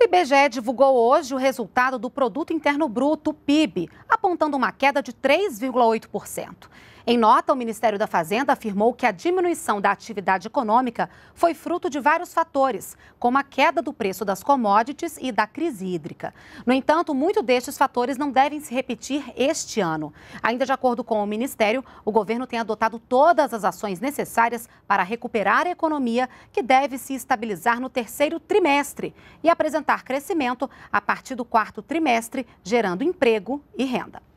O IBGE divulgou hoje o resultado do Produto Interno Bruto, PIB, apontando uma queda de 3,8%. Em nota, o Ministério da Fazenda afirmou que a diminuição da atividade econômica foi fruto de vários fatores, como a queda do preço das commodities e da crise hídrica. No entanto, muito destes fatores não devem se repetir este ano. Ainda de acordo com o Ministério, o governo tem adotado todas as ações necessárias para recuperar a economia, que deve se estabilizar no terceiro trimestre e apresentar crescimento a partir do quarto trimestre, gerando emprego e renda.